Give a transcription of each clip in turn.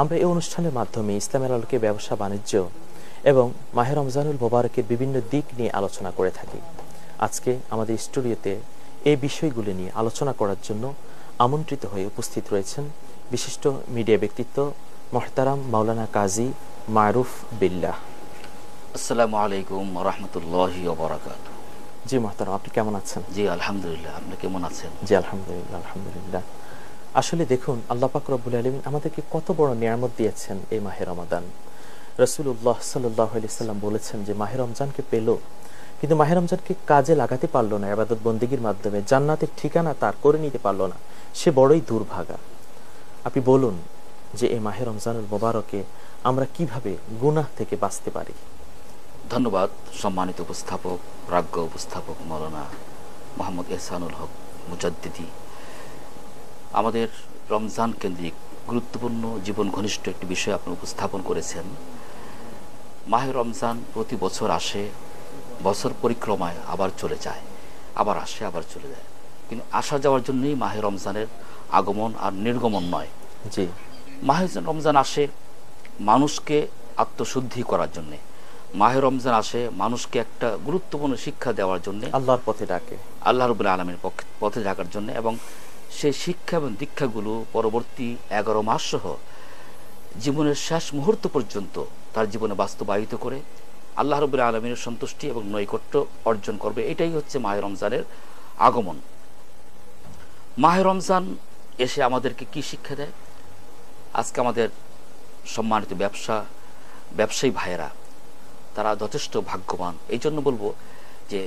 আমরা এই অনুষ্ঠানের মাধ্যমে ইসলামের আলোকে ব্যবসা বাণিজ্য এবং মাহের রমজানুল মোবারকের বিভিন্ন দিক নিয়ে আলোচনা করে থাকি আজকে আমাদের স্টুডিওতে এই বিষয়গুলি নিয়ে আলোচনা করার জন্য আমন্ত্রিত হয়ে উপস্থিত রয়েছেন বিশিষ্ট মিডিয়া ব্যক্তিত্ব মহতারাম মাওলানা কাজী মারুফ বিল্লাহ আসসালামু আলাইকুম রহমতুল্লাহ জি মহতারাম আপনি কেমন আছেন জি আলহামদুলিল্লাহ আপনি কেমন আছেন জি আলহামদুলিল্লাহ আলহামদুলিল্লাহ আসলে দেখুন আল্লাহ পাক রব্বুল আলমিন আমাদেরকে কত বড় নিয়ামত দিয়েছেন এই মাহের রমাদান উল্লাহ সাল্লাহ আলি সাল্লাম বলেছেন যে মাহের রমজানকে পেল কিন্তু মাহের রমজানকে কাজে লাগাতে পারলো না আবাদত বন্দীগীর মাধ্যমে জান্নাতের ঠিকানা তার করে নিতে পারলো না সে বড়ই দুর্ভাগা আপনি বলুন যে এই মাহের রমজানুল মোবারকে আমরা কিভাবে গুনাহ থেকে বাঁচতে পারি ধন্যবাদ সম্মানিত উপস্থাপক প্রাজ্ঞ উপস্থাপক মৌলানা মোহাম্মদ এহসানুল হক মুজাদ্দিদি আমাদের রমজান কেন্দ্রিক গুরুত্বপূর্ণ জীবন ঘনিষ্ঠ একটি বিষয় আপনি উপস্থাপন করেছেন মাহে রমজান প্রতি বছর আসে বছর পরিক্রমায় আবার চলে যায় আবার আসে আবার চলে যায় কিন্তু আসা যাওয়ার জন্যই মাহে রমজানের আগমন আর নির্গমন নয় জি মাহে রমজান আসে মানুষকে আত্মশুদ্ধি করার জন্যে মাহে রমজান আসে মানুষকে একটা গুরুত্বপূর্ণ শিক্ষা দেওয়ার জন্য আল্লাহর পথে ডাকে আল্লাহ রবুল্লা আলমের পথে ডাকার জন্য এবং সেই শিক্ষা এবং দীক্ষাগুলো পরবর্তী এগারো মাস সহ জীবনের শেষ মুহূর্ত পর্যন্ত তার জীবনে বাস্তবায়িত করে আল্লাহ রবুল্লা আলমীর সন্তুষ্টি এবং নৈকট্য অর্জন করবে এটাই হচ্ছে মাহে রমজানের আগমন মাহে রমজান এসে আমাদেরকে কি শিক্ষা দেয় আজকে আমাদের সম্মানিত ব্যবসা ব্যবসায়ী ভাইয়েরা তারা যথেষ্ট ভাগ্যবান এই জন্য বলবো যে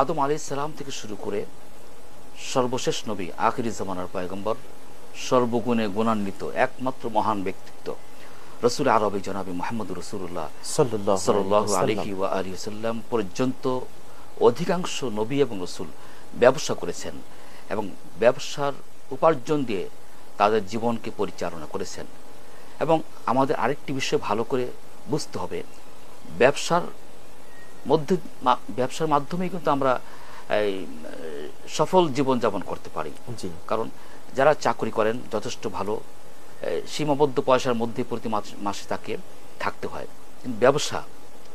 আদম আলি সালাম থেকে শুরু করে সর্বশেষ নবী আখিরি জামানার পয়গম্বর সর্বগুণে গুণান্বিত একমাত্র মহান ব্যক্তিত্ব রসুল আরবি জনাবি মোহাম্মদ রসুল্লাহ সাল্লাহ আলহি ওয়া আলী সাল্লাম পর্যন্ত অধিকাংশ নবী এবং রসুল ব্যবসা করেছেন এবং ব্যবসার উপার্জন দিয়ে তাদের জীবনকে পরিচালনা করেছেন এবং আমাদের আরেকটি বিষয় ভালো করে বুঝতে হবে ব্যবসার মধ্যে ব্যবসার মাধ্যমেই কিন্তু আমরা সফল জীবনযাপন করতে পারি কারণ যারা চাকরি করেন যথেষ্ট ভালো সীমাবদ্ধ পয়সার মধ্যে প্রতি মাসে তাকে থাকতে হয় ব্যবসা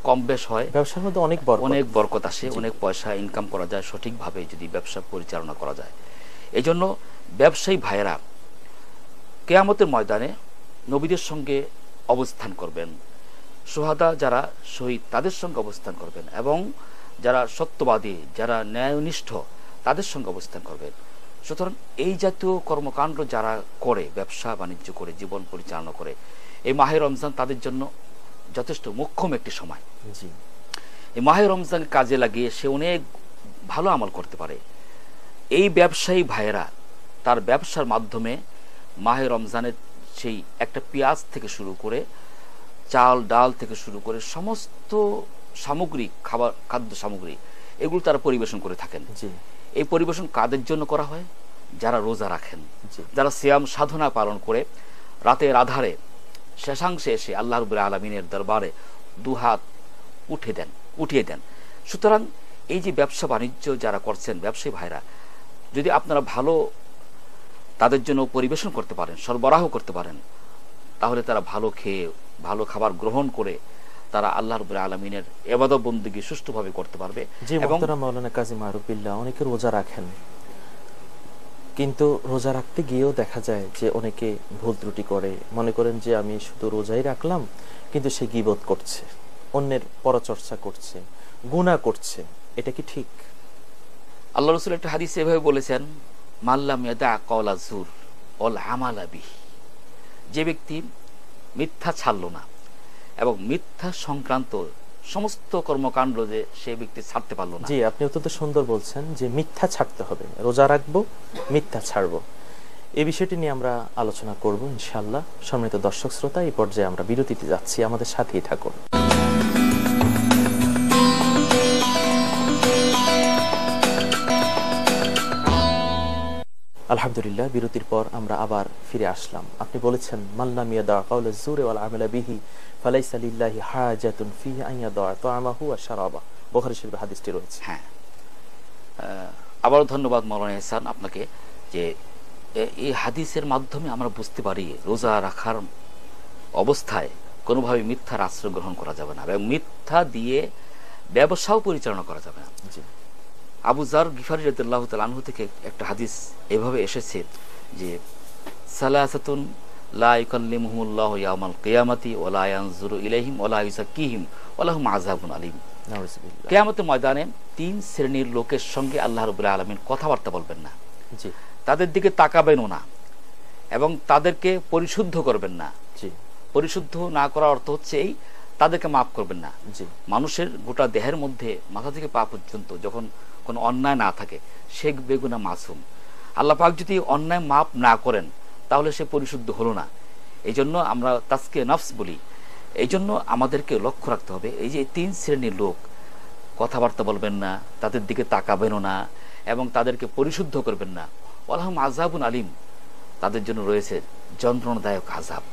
কম বেশ হয় ব্যবসার মধ্যে অনেক অনেক বরকত আসে অনেক পয়সা ইনকাম করা যায় সঠিকভাবে যদি ব্যবসা পরিচালনা করা যায় এই জন্য ব্যবসায়ী ভাইয়েরা কেয়ামতের ময়দানে নবীদের সঙ্গে অবস্থান করবেন সোহাদা যারা শহীদ তাদের সঙ্গে অবস্থান করবেন এবং যারা সত্যবাদী যারা ন্যায়নিষ্ঠ তাদের সঙ্গে অবস্থান করবে সুতরাং এই জাতীয় কর্মকাণ্ড যারা করে ব্যবসা বাণিজ্য করে জীবন পরিচালনা করে এই মাহে রমজান তাদের জন্য যথেষ্ট মোক্ষম একটি সময় এই মাহে রমজানকে কাজে লাগিয়ে সে অনেক ভালো আমল করতে পারে এই ব্যবসায়ী ভাইয়েরা তার ব্যবসার মাধ্যমে মাহে রমজানের সেই একটা পেঁয়াজ থেকে শুরু করে চাল ডাল থেকে শুরু করে সমস্ত সামগ্রী খাবার খাদ্য সামগ্রী এগুলো তারা পরিবেশন করে থাকেন এই পরিবেশন কাদের জন্য করা হয় যারা রোজা রাখেন যারা সিয়াম সাধনা পালন করে রাতের আধারে শেষাংশে এসে আল্লাহ রুবুল আলমিনের দরবারে দুহাত উঠে দেন উঠিয়ে দেন সুতরাং এই যে ব্যবসা বাণিজ্য যারা করছেন ব্যবসায়ী ভাইরা যদি আপনারা ভালো তাদের জন্য পরিবেশন করতে পারেন সরবরাহ করতে পারেন তাহলে তারা ভালো খেয়ে ভালো খাবার গ্রহণ করে তারা আল্লাহ রুবুল আলমিনের এবাদবন্দিকে সুষ্ঠুভাবে করতে পারবে এবং কাজী অনেকে রোজা রাখেন কিন্তু রোজা রাখতে গিয়েও দেখা যায় যে অনেকে ভুল ত্রুটি করে মনে করেন যে আমি শুধু রোজাই রাখলাম কিন্তু সে গিবোধ করছে অন্যের পরচর্চা করছে গুণা করছে এটা কি ঠিক আল্লাহ রসুল একটা হাদিস এভাবে বলেছেন মাল্লাম ইয়াদা কওলা জুর অল হামালাবি যে ব্যক্তি মিথ্যা ছাড়ল না এবং মিথ্যা সংক্রান্ত সমস্ত কর্মকাণ্ড যে সে ব্যক্তি ছাড়তে পারলো না জি আপনি অত্যন্ত সুন্দর বলছেন যে মিথ্যা ছাড়তে হবে রোজা রাখবো মিথ্যা ছাড়বো এই বিষয়টি নিয়ে আমরা আলোচনা করব ইনশাল্লাহ সম্মিলিত দর্শক শ্রোতা এই পর্যায়ে আমরা বিরতিতে যাচ্ছি আমাদের সাথেই থাকুন আলহামদুলিল্লাহ বিরতির পর আমরা আবার ফিরে আসলাম আপনি বলেছেন মাল্লা মিয়া কাউল জুরে ওয়াল আমলা বিহি ফালাই সালিল্লাহি হাজাতুন ফি আইয়া দা তো আমাহু আর সারাবা বখারি হাদিসটি রয়েছে হ্যাঁ আবার ধন্যবাদ মাওলানা ইহসান আপনাকে যে এই হাদিসের মাধ্যমে আমরা বুঝতে পারি রোজা রাখার অবস্থায় কোনোভাবে মিথ্যার আশ্রয় গ্রহণ করা যাবে না এবং মিথ্যা দিয়ে ব্যবসাও পরিচালনা করা যাবে না আবু জার গিফারি রতুল্লাহ তালাহু থেকে একটা হাদিস এভাবে এসেছে যে ইয়ামাল ইলাইহিম আজাবুন আলিম কেয়ামতের ময়দানে তিন শ্রেণীর লোকের সঙ্গে আল্লাহ রবুল্লাহ আলমিন কথাবার্তা বলবেন না তাদের দিকে তাকাবেনও না এবং তাদেরকে পরিশুদ্ধ করবেন না পরিশুদ্ধ না করার অর্থ হচ্ছে এই তাদেরকে মাফ করবেন না মানুষের গোটা দেহের মধ্যে মাথা থেকে পা পর্যন্ত যখন কোনো অন্যায় না থাকে শেখ বেগুনা মাসুম আল্লাহ পাক যদি অন্যায় মাপ না করেন তাহলে সে পরিশুদ্ধ হলো না এই জন্য আমরা তাসকে নফস বলি এই জন্য আমাদেরকে লক্ষ্য রাখতে হবে এই যে তিন শ্রেণীর লোক কথাবার্তা বলবেন না তাদের দিকে তাকাবেনও না এবং তাদেরকে পরিশুদ্ধ করবেন না আলহাম আজাবুন আলিম তাদের জন্য রয়েছে যন্ত্রণাদায়ক আজাব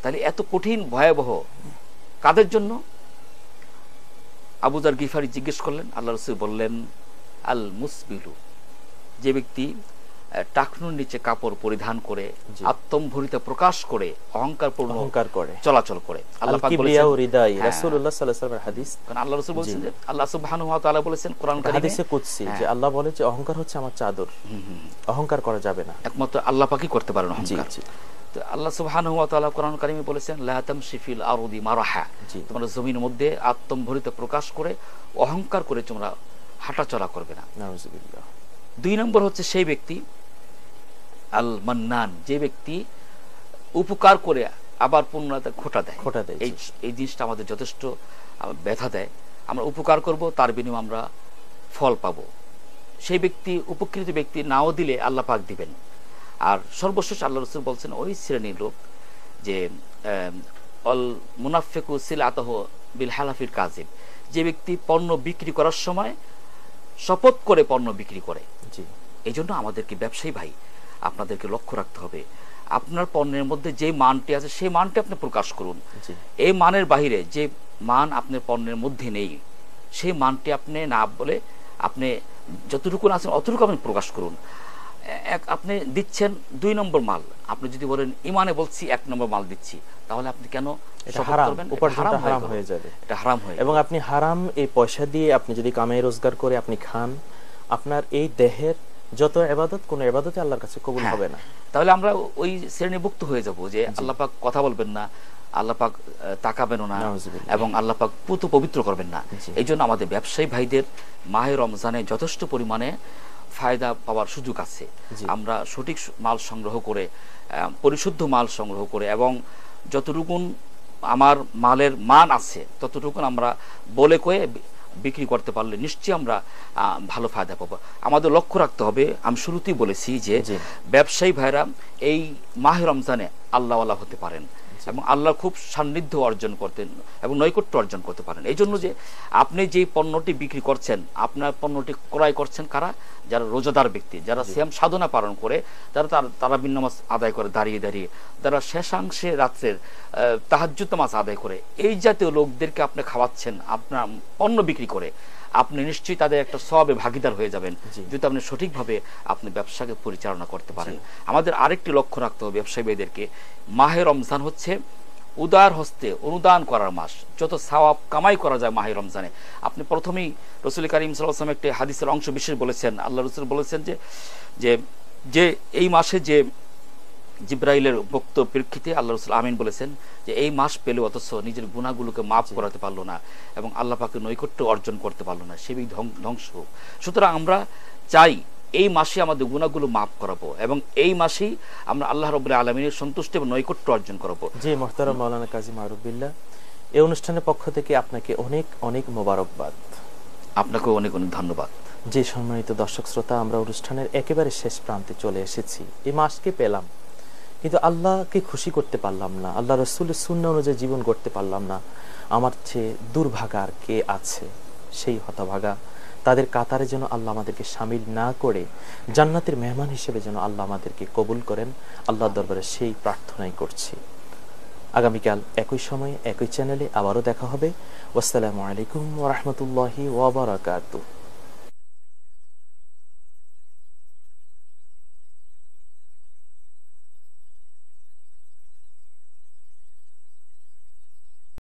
তাহলে এত কঠিন ভয়াবহ কাদের জন্য আবুজার গিফারি জিজ্ঞেস করলেন আল্লাহ রসুল বললেন আল মুসবিলু যে ব্যক্তি টাকনুর নিচে কাপড় পরিধান করে আত্মম্ভরিতা প্রকাশ করে অহংকার অহংকার করে চলাচল করে আল্লাহ পাক বলেছেন হ্যাঁ। হ্যাঁ। আল্লাহ বলে যে অহংকার হচ্ছে আমার চাদর অহংকার করা যাবে না একমাত্র আল্লাহ পাকি করতে পারেন অহংকার আল্লাহ সুবহানাহু ওয়া তাআলা কোরআন কারীমে বলেছেন লা তামশিফিল আরদি মারাহা তোমরা জমির মধ্যে আত্মম্ভরিতা প্রকাশ করে অহংকার করে তোমরা হাঁটা চলা করবে না দুই নম্বর হচ্ছে সেই ব্যক্তি আল মান্নান যে ব্যক্তি উপকার করে আবার পুনরায় খোটা দেয় খোটা দেয় এই এই জিনিসটা আমাদের যথেষ্ট ব্যথা দেয় আমরা উপকার করব তার বিনিময়ে আমরা ফল পাব সেই ব্যক্তি উপকৃত ব্যক্তি নাও দিলে আল্লাহ পাক দিবেন আর সর্বশেষ আল্লাহ রসুল বলছেন ওই শ্রেণীর লোক যে অল মুনাফেকু সিল আতহ বিল হালাফির কাজিব যে ব্যক্তি পণ্য বিক্রি করার সময় শপথ করে পণ্য বিক্রি করে এই জন্য আমাদেরকে ব্যবসায়ী ভাই আপনাদেরকে লক্ষ্য রাখতে হবে আপনার পণ্যের মধ্যে যে মানটি আছে সেই মানটি আপনি প্রকাশ করুন এই মানের বাহিরে যে মান আপনার পণ্যের মধ্যে নেই সেই মানটি আপনি না বলে আপনি যতটুকু আছেন অতটুকু আপনি প্রকাশ করুন এক আপনি দিচ্ছেন দুই নম্বর মাল আপনি যদি বলেন ইমানে বলছি এক নম্বর মাল দিচ্ছি তাহলে আপনি কেন হারাম হয়ে যাবে এটা হারাম এবং আপনি হারাম এই পয়সা দিয়ে আপনি যদি কামাই রোজগার করে আপনি খান আপনার এই দেহের যত এবাদত কোন এবাদতে আল্লাহর কাছে কবুল হ্যাঁ। হবে না তাহলে আমরা ওই শ্রেণীভুক্ত হয়ে যাব যে আল্লাহ পাক কথা বলবেন না আল্লাহ পাক তাকাবেন না এবং আল্লাহ পাক পুত পবিত্র করবেন না এই জন্য আমাদের ব্যবসায়ী ভাইদের মাহে রমজানে যথেষ্ট পরিমাণে ফায়দা পাওয়ার সুযোগ আছে আমরা সঠিক মাল সংগ্রহ করে পরিশুদ্ধ মাল সংগ্রহ করে এবং যতটুকুন আমার মালের মান আছে ততটুকু আমরা বলে কয়ে বিক্রি করতে পারলে নিশ্চয়ই আমরা ভালো ফায়দা পাবো আমাদের লক্ষ্য রাখতে হবে আমি শুরুতেই বলেছি যে ব্যবসায়ী ভাইরা এই মাহের রমজানে আল্লাহওয়ালা হতে পারেন এবং আল্লাহ খুব সান্নিধ্য অর্জন করতেন এবং নৈকট্য অর্জন করতে পারেন এই জন্য যে আপনি যে পণ্যটি বিক্রি করছেন আপনার পণ্যটি ক্রয় করছেন কারা যারা রোজাদার ব্যক্তি যারা শ্যাম সাধনা পালন করে তারা তার তারা বিনামাজ আদায় করে দাঁড়িয়ে দাঁড়িয়ে তারা শেষাংশে রাত্রের তাহাজ্জুত মাছ আদায় করে এই জাতীয় লোকদেরকে আপনি খাওয়াচ্ছেন আপনার পণ্য বিক্রি করে আপনি নিশ্চয়ই তাদের একটা সবে ভাগিদার হয়ে যাবেন যদি আপনি সঠিকভাবে আপনি ব্যবসাকে পরিচালনা করতে পারেন আমাদের আরেকটি লক্ষ্য রাখতে হবে ব্যবসায়ীদেরকে মাহে রমজান হচ্ছে উদার হস্তে অনুদান করার মাস যত সাওয়াব কামাই করা যায় মাহে রমজানে আপনি প্রথমেই রসুল কারিম সাল্লাম একটি হাদিসের অংশ বিশেষ বলেছেন আল্লাহ রসুল বলেছেন যে যে এই মাসে যে জিব্রাইলের বক্তব্য প্রেক্ষিতে আল্লাহ রসুল আমিন বলেছেন যে এই মাস পেলে অথচ নিজের গুণাগুলোকে মাফ করাতে পারলো না এবং আল্লাহ পাকে নৈকট্য অর্জন করতে পারলো না সেই ধ্বংস হোক সুতরাং আমরা চাই এই মাসে আমাদের গুণাগুলো মাফ করাবো এবং এই মাসেই আমরা আল্লাহ রব আলমিনের সন্তুষ্টি এবং নৈকট্য অর্জন করাবো জি মোহতার মৌলানা কাজী মারুবিল্লা এই অনুষ্ঠানের পক্ষ থেকে আপনাকে অনেক অনেক মোবারকবাদ আপনাকেও অনেক অনেক ধন্যবাদ যে সম্মানিত দর্শক শ্রোতা আমরা অনুষ্ঠানের একেবারে শেষ প্রান্তে চলে এসেছি এই মাসকে পেলাম কিন্তু আল্লাহকে খুশি করতে পারলাম না আল্লাহ রসুলের শূন্য অনুযায়ী জীবন করতে পারলাম না আমার চেয়ে দুর্ভাগার কে আছে সেই হতভাগা তাদের কাতারে যেন আল্লাহ আমাদেরকে সামিল না করে জান্নাতের মেহমান হিসেবে যেন আল্লাহ আমাদেরকে কবুল করেন আল্লাহ দরবারে সেই প্রার্থনাই করছি আগামীকাল একই সময়ে একই চ্যানেলে আবারও দেখা হবে আসসালামু আলাইকুম রহমতুল্লাহ ওবরাকাতু